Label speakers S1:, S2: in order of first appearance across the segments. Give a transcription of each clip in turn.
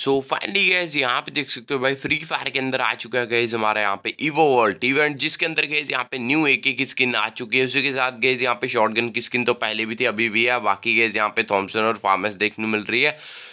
S1: so finally gas यहाँ पे देख सकते हो भाई फ्री फायर के अंदर आ चुका है गैस हमारा यहाँ पे इवो वर्ल्ड इवेंट जिसके अंदर गए यहाँ पे न्यू एक की स्किन आ चुकी है उसी के साथ गैज यहाँ पे शॉटगन की स्किन तो पहले भी थी अभी भी है बाकी गैज यहाँ पे थॉमसन और फार्मस देखने मिल रही है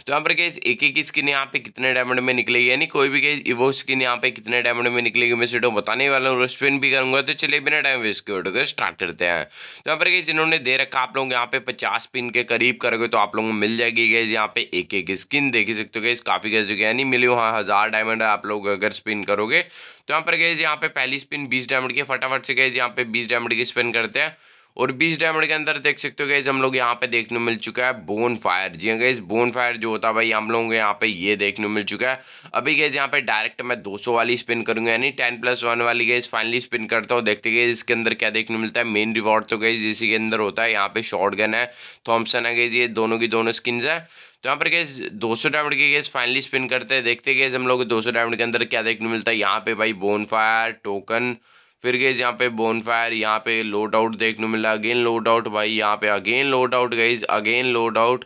S1: तो यहाँ पर गए एक एक की स्किन यहाँ पे कितने डायमंड में निकलेगी यानी कोई भी गैज इवो स्किन यहाँ पे कितने डायमंड में निकलेगी मैं सीटों बताने वाला हूँ स्पिन भी करूँगा तो चलिए बिना टाइम वेस्ट के वीडियो स्टार्ट करते हैं तो यहाँ पर गए इन्होंने दे रखा आप लोग यहाँ पे पचास पिन के करीब करोगे तो आप लोगों को मिल जाएगी गैज यहाँ पे एक एक स्किन देख सकते हो गैज काफ़ी गैस जो गया नहीं मिली हाँ हज़ार डायमंड आप लोग अगर स्पिन करोगे तो यहाँ पर गए यहाँ पे पहली स्पिन बीस डायमंड की फटाफट से गए यहाँ पे बीस डायमंड की स्पिन करते हैं और 20 डायमंड के अंदर देख सकते हो गैस हम लोग यहाँ पे देखने मिल चुका है बोन फायर जी हाँ गैस बोन फायर जो होता है भाई हम लोगों को यहाँ पे ये देखने मिल चुका है अभी गैस यहाँ पे डायरेक्ट मैं 200 वाली स्पिन करूंगा यानी 10 प्लस वन वाली गैस फाइनली स्पिन करता हूँ देखते गए इसके अंदर क्या देखने मिलता है मेन रिवॉर्ड तो गैस इसी के अंदर होता है यहाँ पे शॉर्ट गन है थॉम्सन है गैस ये दोनों की दोनों स्किन है तो यहाँ पर गैस 200 डायमंड के गैस फाइनली स्पिन करते हैं देखते गए हम लोग 200 डायमंड के अंदर क्या देखने मिलता है यहाँ पे भाई बोन फायर टोकन फिर गए यहाँ पे बोन फायर यहाँ पे लोड आउट देखने मिला अगेन लोड आउट भाई यहाँ पे again load out guys again load out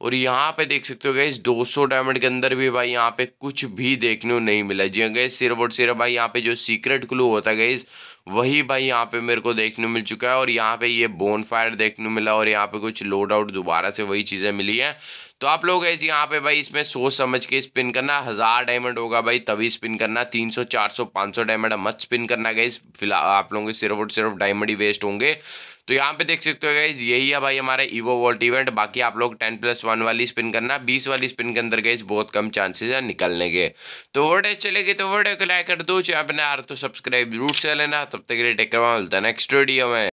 S1: और यहाँ पे देख सकते हो गई 200 डायमंड के अंदर भी भाई यहाँ पे कुछ भी देखने को नहीं मिला जी गए हाँ सिर्फ और सिर्फ भाई यहाँ पे जो सीक्रेट क्लू होता गई वही भाई यहाँ पे मेरे को देखने मिल चुका है और यहाँ पे ये बोन फायर देखने मिला और यहाँ पे कुछ लोड आउट दोबारा से वही चीज़ें मिली हैं तो आप लोग ऐसे यहाँ पे भाई इसमें सोच समझ के स्पिन करना हज़ार डायमंड होगा भाई तभी स्पिन करना तीन सौ चार सौ पाँच सौ डायमंड मत स्पिन करना गई फिलहाल आप लोगों के सिर्फ और सिर्फ डायमंड ही वेस्ट होंगे तो यहाँ पे देख सकते हो गई यही है भाई हमारा ईवो वोल्ट इवेंट बाकी आप लोग टेन प्लस वन वाली स्पिन करना बीस वाली स्पिन के अंदर गए बहुत कम चांसेस है निकलने के तो चले गए तो वोडे को लाइक कर दो अपने आर तो सब्सक्राइब जरूर से लेना तो तब तक के लिए टेक करवा मिलता है नेक्स्ट वीडियो में